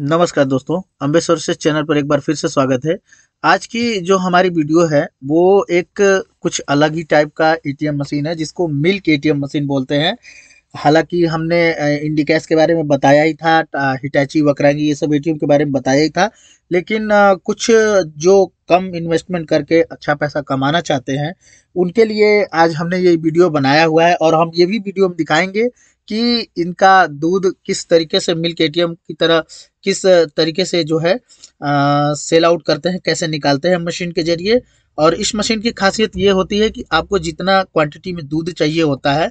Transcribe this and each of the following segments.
नमस्कार दोस्तों Ambe sources channel पर एक बार फिर से स्वागत है आज की जो हमारी वीडियो है वो एक कुछ अलग ही टाइप का एटीएम मशीन है जिसको मिल्क एटीएम मशीन बोलते हैं हालांकि हमने इंडिकैश के बारे में बताया ही था हिटैची वकरांगी ये सब एटीएम के बारे में बताया ही था लेकिन कुछ जो कम इन्वेस्टमेंट करके अच्छा पैसा कमाना चाहते हैं उनके लिए आज हमने ये वीडियो बनाया हुआ है और हम ये भी वीडियो हम दिखाएंगे कि इनका दूध किस तरीके से मिल्क एटीएम की तरह किस तरीके से जो है आ, सेल आउट करते हैं कैसे निकालते हैं मशीन के जरिए और इस मशीन की खासियत ये होती है कि आपको जितना क्वांटिटी में दूध चाहिए होता है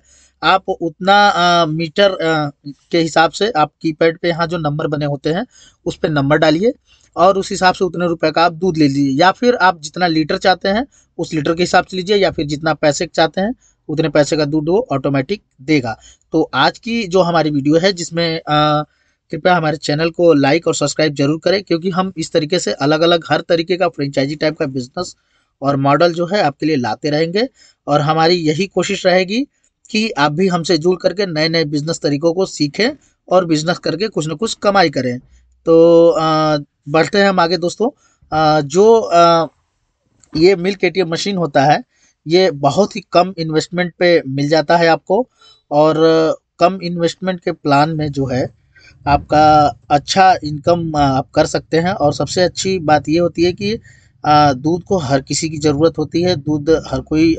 आप उतना आ, मीटर आ, के हिसाब से आप कीपैड पे यहाँ जो नंबर बने होते हैं उस पर नंबर डालिए और उस हिसाब से उतने रुपए का आप दूध ले लीजिए या फिर आप जितना लीटर चाहते हैं उस लीटर के हिसाब से लीजिए या फिर जितना पैसे चाहते हैं उतने पैसे का दूध वो ऑटोमेटिक देगा तो आज की जो हमारी वीडियो है जिसमें कृपया हमारे चैनल को लाइक और सब्सक्राइब जरूर करें क्योंकि हम इस तरीके से अलग अलग हर तरीके का फ्रेंचाइजी टाइप का बिजनेस और मॉडल जो है आपके लिए लाते रहेंगे और हमारी यही कोशिश रहेगी कि आप भी हमसे जुड़ करके नए नए बिजनेस तरीकों को सीखें और बिजनेस करके कुछ ना कुछ कमाई करें तो बढ़ते हैं हम आगे दोस्तों जो ये मिल्क एटीएम मशीन होता है ये बहुत ही कम इन्वेस्टमेंट पे मिल जाता है आपको और कम इन्वेस्टमेंट के प्लान में जो है आपका अच्छा इनकम आप कर सकते हैं और सबसे अच्छी बात ये होती है कि दूध को हर किसी की ज़रूरत होती है दूध हर कोई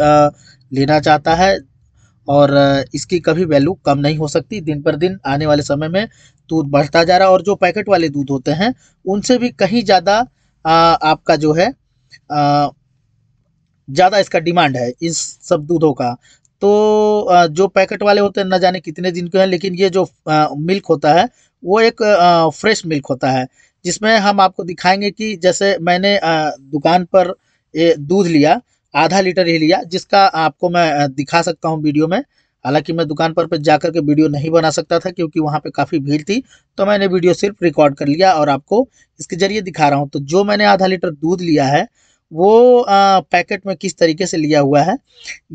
लेना चाहता है और इसकी कभी वैल्यू कम नहीं हो सकती दिन पर दिन आने वाले समय में दूध बढ़ता जा रहा है और जो पैकेट वाले दूध होते हैं उनसे भी कहीं ज़्यादा आपका जो है ज़्यादा इसका डिमांड है इस सब दूधों का तो जो पैकेट वाले होते हैं न जाने कितने दिन के हैं लेकिन ये जो मिल्क होता है वो एक फ्रेश मिल्क होता है जिसमें हम आपको दिखाएंगे कि जैसे मैंने दुकान पर ये दूध लिया आधा लीटर ही लिया जिसका आपको मैं दिखा सकता हूँ वीडियो में हालांकि मैं दुकान पर पर जाकर के वीडियो नहीं बना सकता था क्योंकि वहाँ पे काफ़ी भीड़ थी तो मैंने वीडियो सिर्फ रिकॉर्ड कर लिया और आपको इसके ज़रिए दिखा रहा हूँ तो जो मैंने आधा लीटर दूध लिया है वो आ, पैकेट में किस तरीके से लिया हुआ है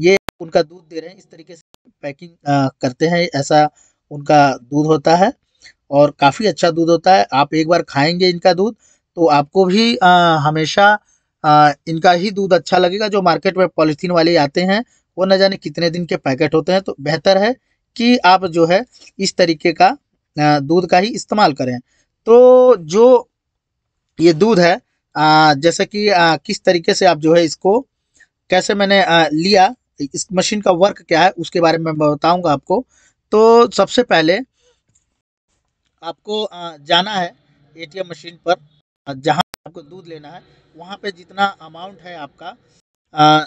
ये उनका दूध दे रहे हैं इस तरीके से पैकिंग आ, करते हैं ऐसा उनका दूध होता है और काफ़ी अच्छा दूध होता है आप एक बार खाएंगे इनका दूध तो आपको भी आ, हमेशा आ, इनका ही दूध अच्छा लगेगा जो मार्केट में पॉलीथीन वाले आते हैं वो न जाने कितने दिन के पैकेट होते हैं तो बेहतर है कि आप जो है इस तरीके का दूध का ही इस्तेमाल करें तो जो ये दूध है जैसे कि आ, किस तरीके से आप जो है इसको कैसे मैंने आ, लिया इस मशीन का वर्क क्या है उसके बारे में मैं बताऊंगा आपको तो सबसे पहले आपको आ, जाना है एटीएम मशीन पर जहाँ आपको दूध लेना है वहां पे जितना अमाउंट है आपका आ,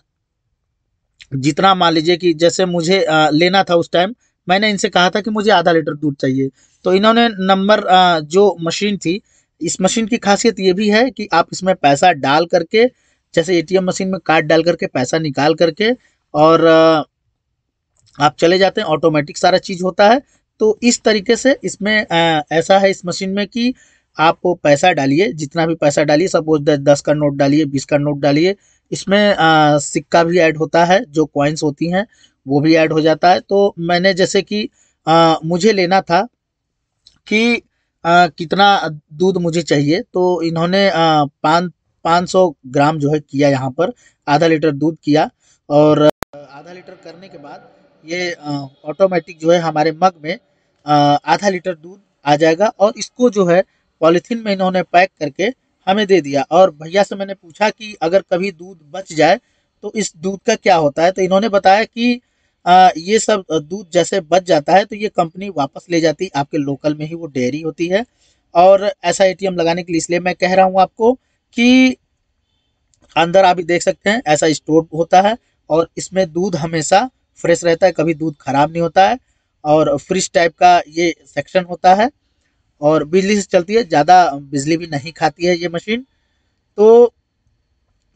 जितना मान लीजिए कि जैसे मुझे आ, लेना था उस टाइम मैंने इनसे कहा था कि मुझे आधा लीटर दूध चाहिए तो इन्होंने नंबर जो मशीन थी इस मशीन की खासियत ये भी है कि आप इसमें पैसा डाल करके जैसे एटीएम मशीन में कार्ड डाल करके पैसा निकाल करके और आप चले जाते हैं ऑटोमेटिक सारा चीज़ होता है तो इस तरीके से इसमें ऐसा है इस मशीन में कि आप पैसा डालिए जितना भी पैसा डालिए सपोज दस का नोट डालिए बीस का नोट डालिए इसमें आ, सिक्का भी ऐड होता है जो कॉइन्स होती हैं वो भी ऐड हो जाता है तो मैंने जैसे कि आ, मुझे लेना था कि आ, कितना दूध मुझे चाहिए तो इन्होंने पाँच पाँच सौ ग्राम जो है किया यहाँ पर आधा लीटर दूध किया और आधा लीटर करने के बाद ये ऑटोमेटिक जो है हमारे मग में आधा लीटर दूध आ जाएगा और इसको जो है पॉलीथीन में इन्होंने पैक करके हमें दे दिया और भैया से मैंने पूछा कि अगर कभी दूध बच जाए तो इस दूध का क्या होता है तो इन्होंने बताया कि आ, ये सब दूध जैसे बच जाता है तो ये कंपनी वापस ले जाती है आपके लोकल में ही वो डेयरी होती है और ऐसा एटीएम लगाने के लिए इसलिए मैं कह रहा हूँ आपको कि अंदर आप देख सकते हैं ऐसा स्टोर होता है और इसमें दूध हमेशा फ्रेश रहता है कभी दूध खराब नहीं होता है और फ्रिज टाइप का ये सेक्शन होता है और बिजली से चलती है ज़्यादा बिजली भी नहीं खाती है ये मशीन तो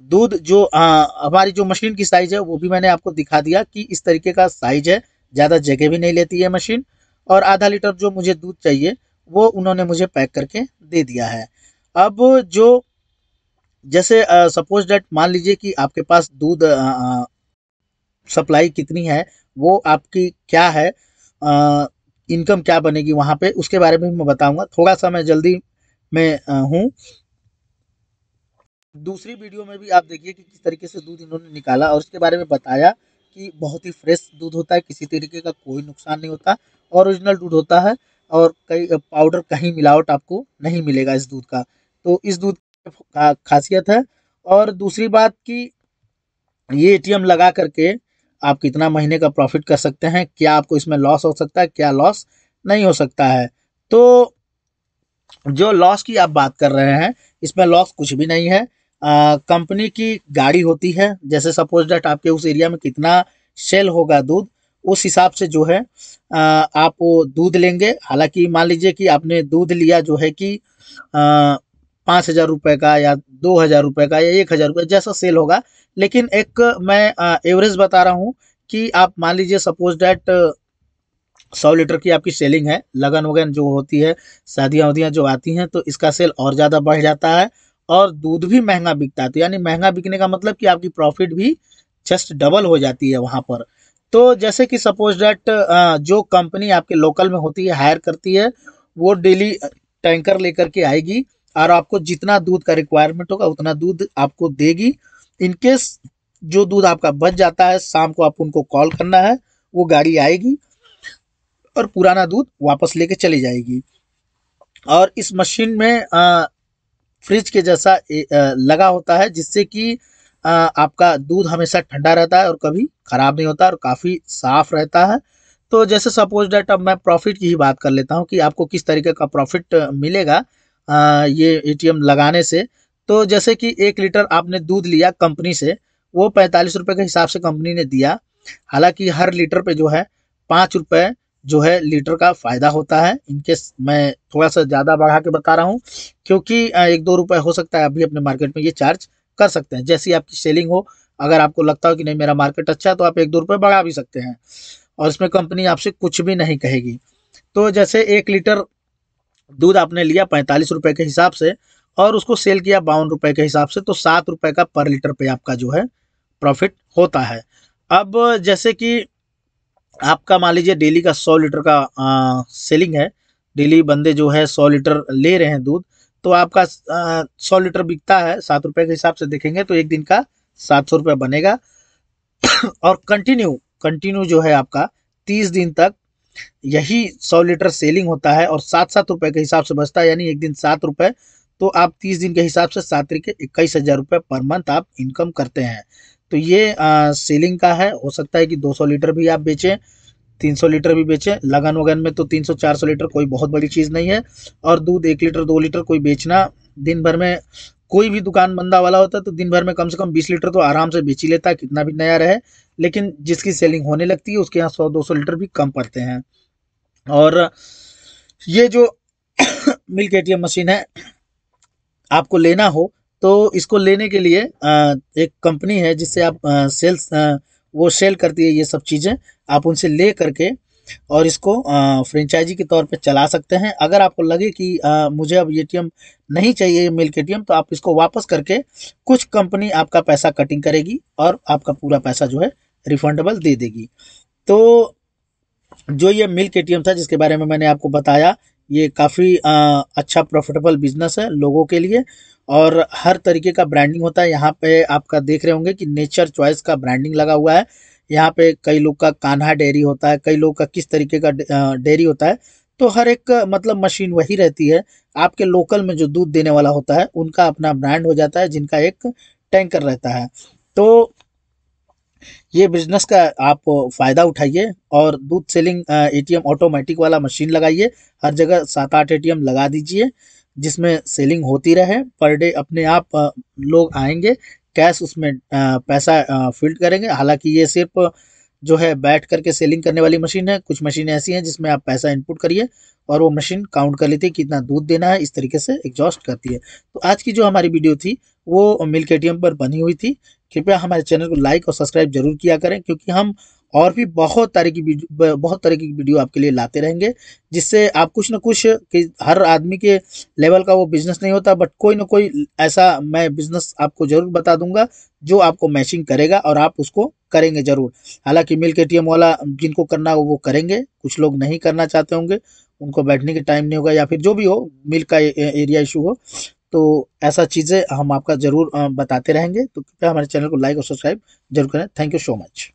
दूध जो हमारी जो मशीन की साइज है वो भी मैंने आपको दिखा दिया कि इस तरीके का साइज है ज़्यादा जगह भी नहीं लेती है मशीन और आधा लीटर जो मुझे दूध चाहिए वो उन्होंने मुझे पैक करके दे दिया है अब जो जैसे सपोज डेट मान लीजिए कि आपके पास दूध सप्लाई कितनी है वो आपकी क्या है इनकम क्या बनेगी वहाँ पे उसके बारे में मैं बताऊँगा थोड़ा सा मैं जल्दी में हूँ दूसरी वीडियो में भी आप देखिए कि किस तरीके से दूध इन्होंने निकाला और उसके बारे में बताया कि बहुत ही फ्रेश दूध होता है किसी तरीके का कोई नुकसान नहीं होता ओरिजिनल दूध होता है और कई पाउडर कहीं मिलावट आपको नहीं मिलेगा इस दूध का तो इस दूध का खासियत है और दूसरी बात कि ये एटीएम लगा करके आप कितना महीने का प्रॉफिट कर सकते हैं क्या आपको इसमें लॉस हो सकता है क्या लॉस नहीं हो सकता है तो जो लॉस की आप बात कर रहे हैं इसमें लॉस कुछ भी नहीं है कंपनी की गाड़ी होती है जैसे सपोज डेट आपके उस एरिया में कितना सेल होगा दूध उस हिसाब से जो है आ, आप वो दूध लेंगे हालांकि मान लीजिए कि आपने दूध लिया जो है कि पाँच हज़ार रुपये का या दो हज़ार रुपये का या एक हज़ार रुपये जैसा सेल होगा लेकिन एक मैं आ, एवरेज बता रहा हूँ कि आप मान लीजिए सपोज डैट सौ लीटर की आपकी सेलिंग है लगन वगन जो होती है शादियाँ वादियाँ जो आती हैं तो इसका सेल और ज़्यादा बढ़ जाता है और दूध भी महंगा बिकता है तो यानी महंगा बिकने का मतलब कि आपकी प्रॉफिट भी जस्ट डबल हो जाती है वहाँ पर तो जैसे कि सपोज डैट जो कंपनी आपके लोकल में होती है हायर करती है वो डेली टैंकर लेकर के आएगी और आपको जितना दूध का रिक्वायरमेंट होगा उतना दूध आपको देगी इनकेस जो दूध आपका बच जाता है शाम को आप उनको कॉल करना है वो गाड़ी आएगी और पुराना दूध वापस लेके चली जाएगी और इस मशीन में आ, फ्रिज के जैसा लगा होता है जिससे कि आपका दूध हमेशा ठंडा रहता है और कभी ख़राब नहीं होता और काफ़ी साफ रहता है तो जैसे सपोज डेट अब मैं प्रॉफिट की ही बात कर लेता हूँ कि आपको किस तरीके का प्रॉफिट मिलेगा ये एटीएम लगाने से तो जैसे कि एक लीटर आपने दूध लिया कंपनी से वो पैंतालीस रुपये के हिसाब से कंपनी ने दिया हालांकि हर लीटर पे जो है पाँच रुपये जो है लीटर का फ़ायदा होता है इनके मैं थोड़ा सा ज़्यादा बढ़ा के बता रहा हूँ क्योंकि एक दो रुपये हो सकता है अभी अपने मार्केट में ये चार्ज कर सकते हैं जैसी आपकी सेलिंग हो अगर आपको लगता हो कि नहीं मेरा मार्केट अच्छा है तो आप एक दो रुपये बढ़ा भी सकते हैं और इसमें कंपनी आपसे कुछ भी नहीं कहेगी तो जैसे एक लीटर दूध आपने लिया पैंतालीस रुपये के हिसाब से और उसको सेल किया बावन रुपये के हिसाब से तो सात रुपये का पर लीटर पे आपका जो है प्रॉफिट होता है अब जैसे कि आपका मान लीजिए डेली का सौ लीटर का आ, सेलिंग है डेली बंदे जो है सौ लीटर ले रहे हैं दूध तो आपका सौ लीटर बिकता है सात रुपये के हिसाब से देखेंगे तो एक दिन का सात सौ रुपये बनेगा और कंटिन्यू कंटिन्यू जो है आपका तीस दिन तक यही सौ लीटर सेलिंग होता है और सात सात रुपये के हिसाब से बचता है यानी एक दिन सात रुपये तो आप तीस दिन के हिसाब से सात तरीके इक्कीस हज़ार रुपये पर मंथ आप इनकम करते हैं तो ये आ, सीलिंग का है हो सकता है कि 200 लीटर भी आप बेचें 300 लीटर भी बेचें लगन वगन में तो 300-400 लीटर कोई बहुत बड़ी चीज़ नहीं है और दूध एक लीटर दो लीटर कोई बेचना दिन भर में कोई भी दुकान बंदा वाला होता तो दिन भर में कम से कम 20 लीटर तो आराम से बेची लेता है कितना भी नया रहे लेकिन जिसकी सेलिंग होने लगती है उसके यहाँ सौ दो लीटर भी कम पड़ते हैं और ये जो मिल्क ए मशीन है आपको लेना हो तो इसको लेने के लिए एक कंपनी है जिससे आप सेल्स वो सेल करती है ये सब चीज़ें आप उनसे ले करके और इसको फ्रेंचाइजी के तौर पे चला सकते हैं अगर आपको लगे कि मुझे अब एटीएम नहीं चाहिए मिल्क एटीएम तो आप इसको वापस करके कुछ कंपनी आपका पैसा कटिंग करेगी और आपका पूरा पैसा जो है रिफंडेबल दे देगी तो जो ये मिल्क एटीएम था जिसके बारे में मैंने आपको बताया ये काफ़ी अच्छा प्रॉफिटेबल बिजनेस है लोगों के लिए और हर तरीके का ब्रांडिंग होता है यहाँ पे आपका देख रहे होंगे कि नेचर चॉइस का ब्रांडिंग लगा हुआ है यहाँ पे कई लोग का कान्हा डेयरी होता है कई लोग का किस तरीके का डेयरी होता है तो हर एक मतलब मशीन वही रहती है आपके लोकल में जो दूध देने वाला होता है उनका अपना ब्रांड हो जाता है जिनका एक टैंकर रहता है तो ये बिजनेस का आप फायदा उठाइए और दूध सेलिंग एटीएम ऑटोमेटिक वाला मशीन लगाइए हर जगह सात आठ एटीएम लगा दीजिए जिसमें सेलिंग होती रहे पर डे अपने आप लोग आएंगे कैश उसमें पैसा फिल्ड करेंगे हालांकि ये सिर्फ जो है बैठ करके सेलिंग करने वाली मशीन है कुछ मशीन ऐसी हैं जिसमें आप पैसा इनपुट करिए और वो मशीन काउंट कर लेती है कितना दूध देना है इस तरीके से एग्जॉस्ट करती है तो आज की जो हमारी वीडियो थी वो मिल्क एम पर बनी हुई थी कृपया हमारे चैनल को लाइक और सब्सक्राइब जरूर किया करें क्योंकि हम और भी बहुत तरह की बहुत तरह की वीडियो आपके लिए लाते रहेंगे जिससे आप कुछ ना कुछ कि हर आदमी के लेवल का वो बिजनेस नहीं होता बट कोई ना कोई ऐसा मैं बिजनेस आपको जरूर बता दूंगा जो आपको मैचिंग करेगा और आप उसको करेंगे जरूर हालांकि मिल्क एटीएम वाला जिनको करना हो वो करेंगे कुछ लोग नहीं करना चाहते होंगे उनको बैठने के टाइम नहीं होगा या फिर जो भी हो मिल का एरिया इशू हो तो ऐसा चीज़ें हम आपका ज़रूर बताते रहेंगे तो कृपया हमारे चैनल को लाइक और सब्सक्राइब जरूर करें थैंक यू सो मच